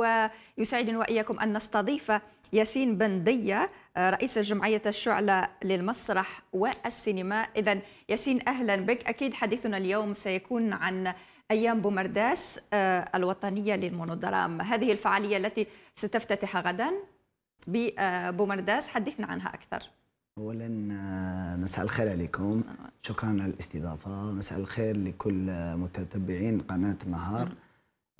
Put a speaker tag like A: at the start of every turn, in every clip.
A: ويسعدني وإياكم أن نستضيف ياسين بندية آه، رئيس جمعية الشعلة للمسرح والسينما إذا ياسين أهلا بك أكيد حديثنا اليوم سيكون عن أيام بومرداس آه، الوطنية للمونودرام هذه الفعالية التي ستفتتح غدا ببومرداس حدثنا عنها أكثر
B: اولا آه، مساء الخير عليكم شكرا على الاستضافه مساء الخير لكل متتبعين قناه النهار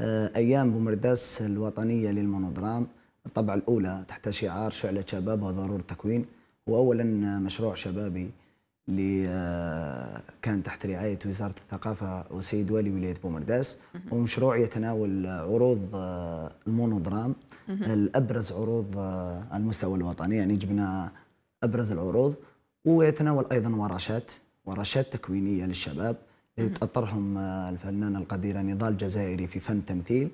B: آه، أيام بومرداس الوطنية للمونودرام الطبعة الأولى تحت شعار شعلة شباب وضرورة تكوين هو أولا مشروع شبابي اللي آه، كان تحت رعاية وزارة الثقافة وسيد والي ولاية بومرداس ومشروع يتناول عروض آه، المونودرام الأبرز عروض على المستوى الوطني يعني جبنا أبرز العروض ويتناول أيضا ورشات ورشات تكوينية للشباب تأطرهم الفنانة آه، القديرة نضال جزائري في فن التمثيل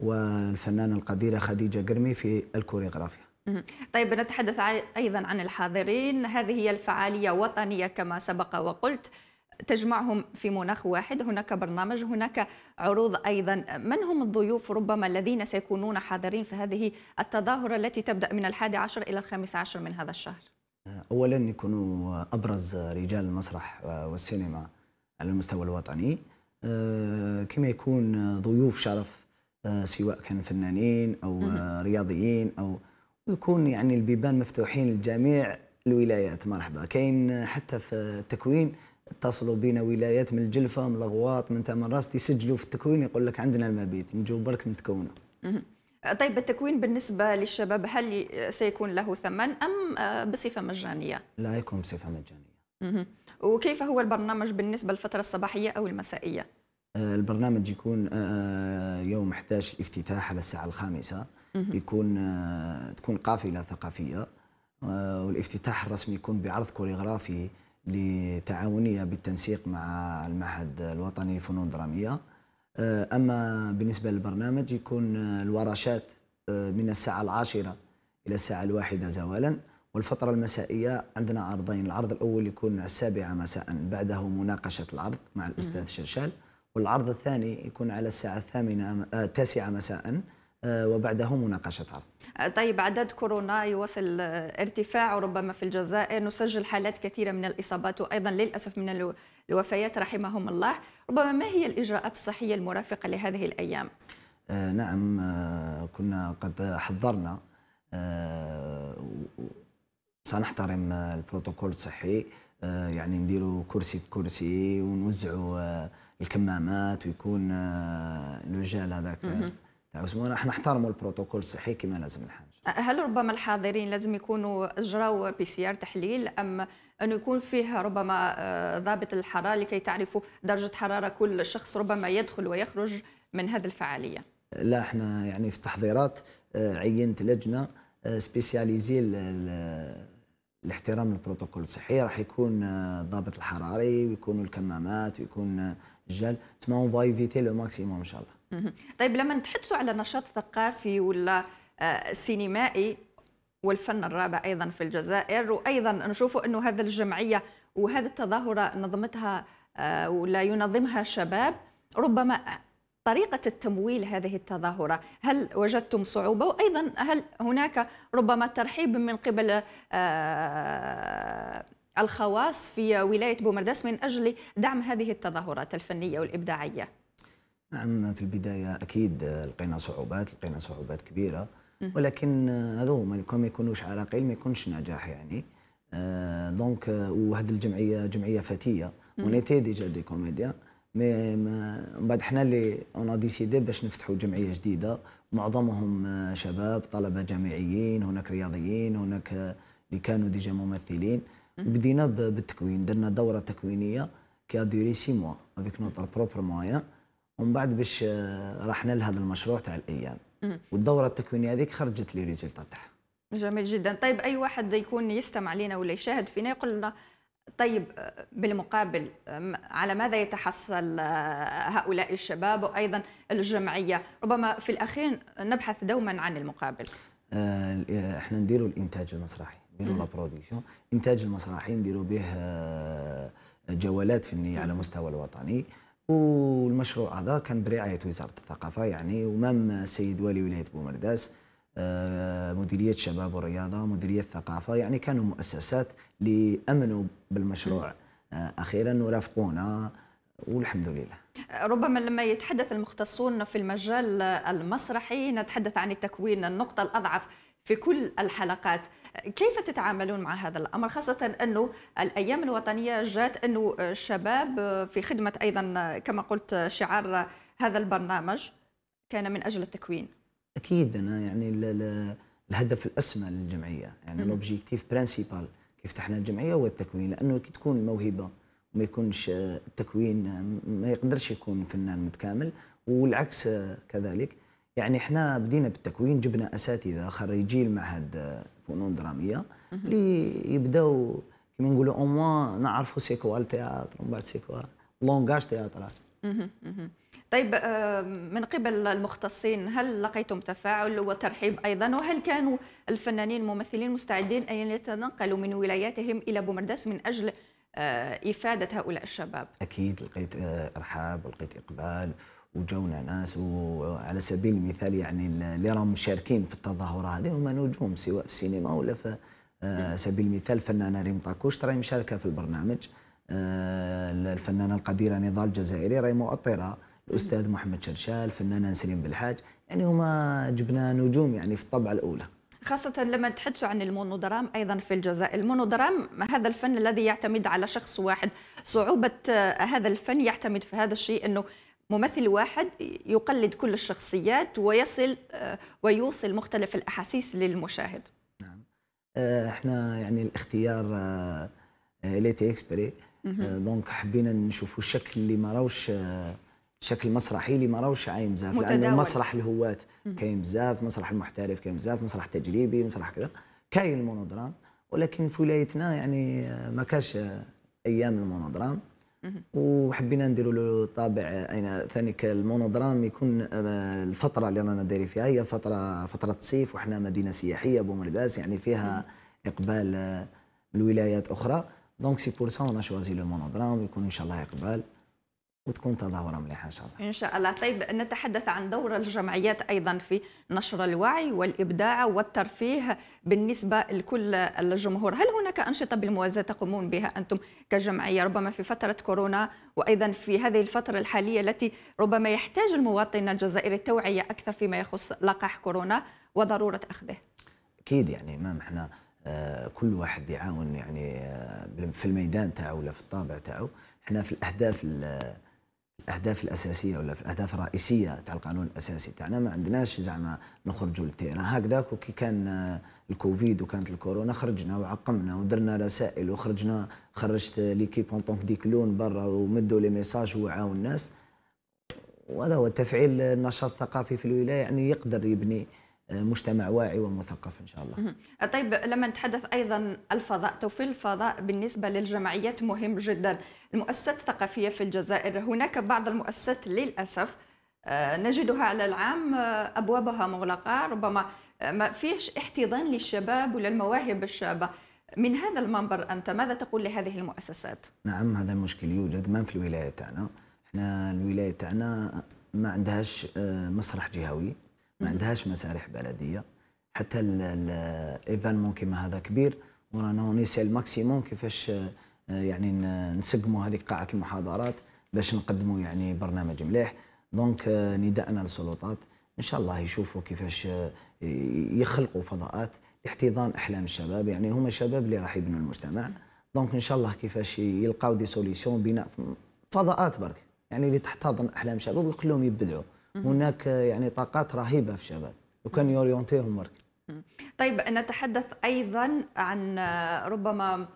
B: والفنانة القديرة خديجة قرمي في الكوريغرافيا
A: طيب نتحدث أيضا عن الحاضرين هذه هي الفعالية وطنية كما سبق وقلت تجمعهم في مناخ واحد هناك برنامج هناك عروض أيضا من هم الضيوف ربما الذين سيكونون حاضرين في هذه التظاهرة التي تبدأ من الحادي عشر إلى الخامس عشر من هذا الشهر
B: آه، أولا يكونوا أبرز رجال المسرح آه، والسينما على المستوى الوطني آه، كما يكون ضيوف شرف آه، سواء كان فنانين او آه، رياضيين او ويكون يعني البيبان مفتوحين لجميع الولايات مرحبا كاين حتى في التكوين اتصلوا بنا ولايات من الجلفه من الاغواط من تمراست يسجلوا في التكوين يقول لك عندنا المبيت نجوا برك نتكونوا
A: طيب التكوين بالنسبة للشباب هل سيكون له ثمن أم بصفة مجانية؟
B: لا يكون بصفة مجانية
A: وكيف هو البرنامج بالنسبة للفترة الصباحية أو المسائية؟
B: آه، البرنامج يكون آه، آه، يوم 11 الافتتاح على الساعة الخامسة يكون تكون قافلة ثقافية والافتتاح الرسمي يكون بعرض كوريغرافي لتعاونية بالتنسيق مع المعهد الوطني للفنون الدرامية أما بالنسبة للبرنامج يكون الورشات من الساعة العاشرة إلى الساعة الواحدة زوالا والفترة المسائية عندنا عرضين العرض الأول يكون على السابعة مساء بعده مناقشة العرض مع الأستاذ شرشال والعرض الثاني يكون على الساعة الثامنة آه، التاسعة مساء آه، وبعده مناقشة عرض
A: آه، طيب عدد كورونا يواصل ارتفاع ربما في الجزائر نسجل حالات كثيرة من الإصابات وأيضا للأسف من الوفيات رحمهم الله ربما ما هي الإجراءات الصحية المرافقة لهذه الأيام؟
B: آه نعم آه كنا قد حضرنا آه سنحترم آه، البروتوكول الصحي آه، يعني نديروا كرسي بكرسي ونوزعوا آه، الكمامات ويكون لوجال هذاك تاع احنا نحترموا البروتوكول الصحي كما لازم الحاج
A: هل ربما الحاضرين لازم يكونوا اجروا بي سي ار تحليل ام انه يكون فيه ربما ضابط الحراره لكي تعرفوا درجه حراره كل شخص ربما يدخل ويخرج من هذه الفعاليه
B: لا احنا يعني في التحضيرات عينت لجنه سبيسياليزي الاحترام للبروتوكول الصحي راح يكون آه، ضابط الحراري ويكونوا الكمامات ويكون آه، الجل تما اون فايفيتي لو ماكسيموم ان شاء
A: الله طيب لما نتحدثوا على نشاط ثقافي ولا آه، سينمائي والفن الرابع ايضا في الجزائر وايضا نشوفوا انه هذا الجمعيه وهذه التظاهره نظمتها ولا ينظمها شباب ربما طريقة التمويل هذه التظاهرة هل وجدتم صعوبة وأيضا هل هناك ربما ترحيب من قبل آه، الخواص في ولاية بومرداس من أجل دعم هذه التظاهرات الفنية والإبداعية
B: نعم في البداية أكيد لقينا صعوبات لقينا صعوبات كبيرة ولكن آه، هذو ما يكونوش عراقيل ما يكونش نجاح يعني آه، دونك وهذه الجمعية جمعية فتية ونيتي ديجا دي كوميديا مي من بعد حنا اللي اون ديسيدي باش نفتحوا جمعيه جديده معظمهم آه، شباب طلبه جامعيين هناك رياضيين هناك آه، اللي كانوا ديجا ممثلين بدينا بالتكوين درنا دوره تكوينيه كي دوري سي موا افيك نوتر بروبر موان ومن بعد باش آه، رحنا لهذا المشروع تاع الايام والدوره التكوينيه هذيك خرجت لي ريزولتا تاعها
A: جميل جدا طيب اي واحد يكون يستمع لنا ولا يشاهد فينا يقول لنا طيب آه، بالمقابل على ماذا يتحصل آه، هؤلاء الشباب وايضا الجمعيه ربما في الاخير نبحث دوما عن المقابل
B: آه، احنا نديروا الانتاج المسرحي نديروا لابروديكسيون انتاج المسرحي نديروا به جولات فنيه على مستوى الوطني والمشروع هذا كان برعايه وزاره الثقافه يعني ومام السيد والي ولايه بومرداس آه، مديريه شباب والرياضه مديريه الثقافه يعني كانوا مؤسسات اللي امنوا بالمشروع آه، اخيرا ورافقونا والحمد لله
A: ربما لما يتحدث المختصون في المجال المسرحي نتحدث عن التكوين النقطه الاضعف في كل الحلقات كيف تتعاملون مع هذا الامر خاصه انه الايام الوطنيه جاءت انه الشباب في خدمه ايضا كما قلت شعار هذا البرنامج كان من اجل التكوين
B: اكيد انا يعني الهدف الاسمى للجمعيه يعني لوبجيكتيف برانسيبال كيف فتحنا الجمعيه هو التكوين لانه كي تكون موهبه وما يكونش آه، التكوين آه، ما يقدرش يكون فنان متكامل والعكس آه، كذلك يعني احنا بدينا بالتكوين جبنا اساتذه خريجي المعهد فنون دراميه اللي يبداو كما نقولوا اوموان نعرفوا سيكوا التياتر ومن بعد سيكوا لونغاج تياتر
A: طيب آه، من قبل المختصين هل لقيتم تفاعل وترحيب ايضا وهل كانوا الفنانين الممثلين مستعدين ان يتنقلوا من ولاياتهم الى بومرداس من اجل آه، افاده هؤلاء الشباب؟
B: اكيد لقيت آه، ارحاب ولقيت اقبال وجونا ناس وعلى سبيل المثال يعني اللي راهم مشاركين في التظاهره هذه هم نجوم سواء في السينما ولا في نعم. سبيل المثال الفنانه ريم طاكوش راهي مشاركه في البرنامج الفنانه القديره نضال الجزائري راهي مؤطره الاستاذ محمد شرشال الفنانه سليم بالحاج يعني هما جبنا نجوم يعني في الطبعه الاولى
A: خاصة لما تحدثوا عن المونودرام أيضا في الجزائر المونودرام هذا الفن الذي يعتمد على شخص واحد صعوبة آه، هذا الفن يعتمد في هذا الشيء أنه ممثل واحد يقلد كل الشخصيات ويصل آه، ويوصل مختلف الأحاسيس للمشاهد نعم
B: آه، احنا يعني الاختيار ليتي اكسبري دونك حبينا نشوفوا الشكل اللي ما راوش شكل مسرحي اللي ما راهوش عايم بزاف لانه مسرح الهواة كاين بزاف مسرح المحترف كاين بزاف مسرح تجريبي مسرح كذا كاين المونودرام ولكن في ولايتنا يعني ما كاش ايام المونودرام وحبينا نديروا له طابع اين ثاني المونودرام يكون آه، الفتره اللي رانا دايرين فيها هي فتره فتره الصيف وحنا مدينه سياحيه بومرداس يعني فيها اقبال الولايات آه، اخرى دونك سي بور سا اون شوازي لو مونودرام يكون ان شاء الله اقبال وتكون تظاهره مليحه ان شاء الله.
A: ان شاء الله، طيب نتحدث عن دور الجمعيات ايضا في نشر الوعي والابداع والترفيه بالنسبه لكل الجمهور، هل هناك انشطه بالموازاه تقومون بها انتم كجمعيه ربما في فتره كورونا وايضا في هذه الفتره الحاليه التي ربما يحتاج المواطن الجزائري التوعيه اكثر فيما يخص لقاح كورونا وضروره اخذه؟
B: اكيد يعني مام احنا آه، كل واحد يعاون يعني آه، في الميدان تاعو ولا في الطابع تاعو احنا في الاهداف الاهداف الاساسيه ولا في الاهداف الرئيسيه تاع القانون الاساسي تاعنا ما عندناش زعما نخرجوا للتيرا هكذاك وكي كان الكوفيد وكانت الكورونا خرجنا وعقمنا ودرنا رسائل وخرجنا خرجت ليكيب اون طونك ديك لون برا ومدوا لي ميساج وعاون الناس وهذا هو تفعيل النشاط الثقافي في الولايه يعني يقدر يبني مجتمع واعي ومثقف ان شاء الله.
A: طيب لما نتحدث ايضا الفضاء توفير الفضاء بالنسبه للجمعيات مهم جدا. المؤسسات الثقافيه في الجزائر هناك بعض المؤسسات للاسف آه، نجدها على العام آه، ابوابها مغلقه ربما آه، ما فيش احتضان للشباب ولا المواهب الشابه. من هذا المنبر انت ماذا تقول لهذه المؤسسات؟
B: نعم هذا المشكل يوجد ما في الولايه تاعنا. احنا الولايه تاعنا ما عندهاش مسرح جهوي. ما عندهاش مسارح بلديه حتى الايفالمون كيما هذا كبير ورانا نسعى الماكسيموم كيفاش آه، يعني نسقموا هذيك قاعه المحاضرات باش نقدموا يعني برنامج مليح دونك آه، نداءنا للسلطات ان شاء الله يشوفوا كيفاش آه، يخلقوا فضاءات لاحتضان احلام الشباب يعني هما شباب اللي راح يبنوا المجتمع دونك ان شاء الله كيفاش يلقاو دي سوليسيون بناء فضاءات برك يعني اللي تحتضن احلام الشباب ويخلوهم يبدعوا هناك يعني طاقات رهيبه في الشباب وكان يوريونتيهم مرك
A: طيب نتحدث ايضا عن آه، ربما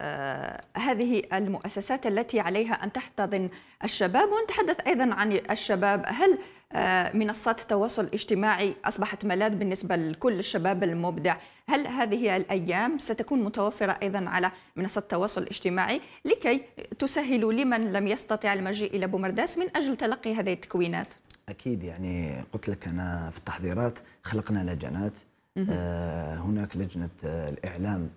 A: آه، هذه المؤسسات التي عليها ان تحتضن الشباب ونتحدث ايضا عن الشباب هل آه، منصات التواصل الاجتماعي اصبحت ملاذ بالنسبه لكل الشباب المبدع هل هذه الايام ستكون متوفره ايضا على منصه التواصل الاجتماعي لكي تسهل لمن لم يستطع المجيء الى بومرداس من اجل تلقي هذه التكوينات
B: اكيد يعني قلت لك انا في التحضيرات خلقنا لجنات آه، هناك لجنه الاعلام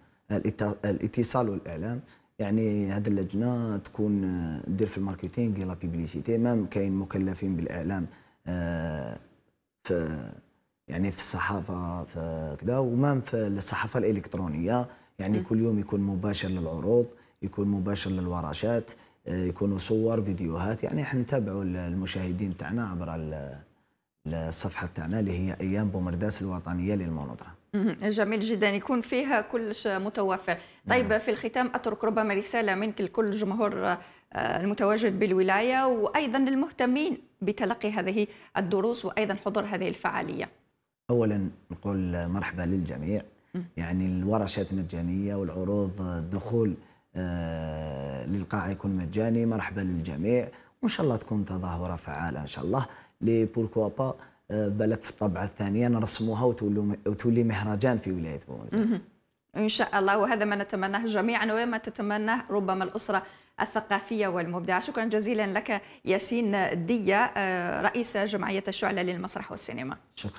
B: الاتصال والاعلام يعني هذه اللجنه تكون دير في الماركتينغ لا بيبليسيتي مام كاين مكلفين بالاعلام آه، في يعني في الصحافه في كذا ومام في الصحافه الالكترونيه يعني كل يوم يكون مباشر للعروض يكون مباشر للورشات آه، يكونوا صور فيديوهات يعني احنا نتابعوا المشاهدين تاعنا عبر الصفحه تاعنا اللي هي ايام بومرداس الوطنيه للمناظره
A: جميل جدا يكون فيها كلش متوفر طيب نعم. في الختام اترك ربما رساله منك لكل جمهور آه، المتواجد بالولايه وايضا للمهتمين بتلقي هذه الدروس وايضا حضور هذه الفعاليه
B: اولا نقول مرحبا للجميع يعني الورشات مجانيه والعروض الدخول آه، آه، للقاعه يكون مجاني مرحبا للجميع وان شاء الله تكون تظاهره فعاله ان شاء الله لي بوركوا با آه، بالك في الطبعه الثانيه نرسموها وتولي مهرجان في ولايه بومرداس
A: ان شاء الله وهذا ما نتمناه جميعا وما تتمناه ربما الاسره الثقافيه والمبدعه شكرا جزيلا لك ياسين ديه آه، رئيس جمعيه الشعله للمسرح والسينما
B: شكرا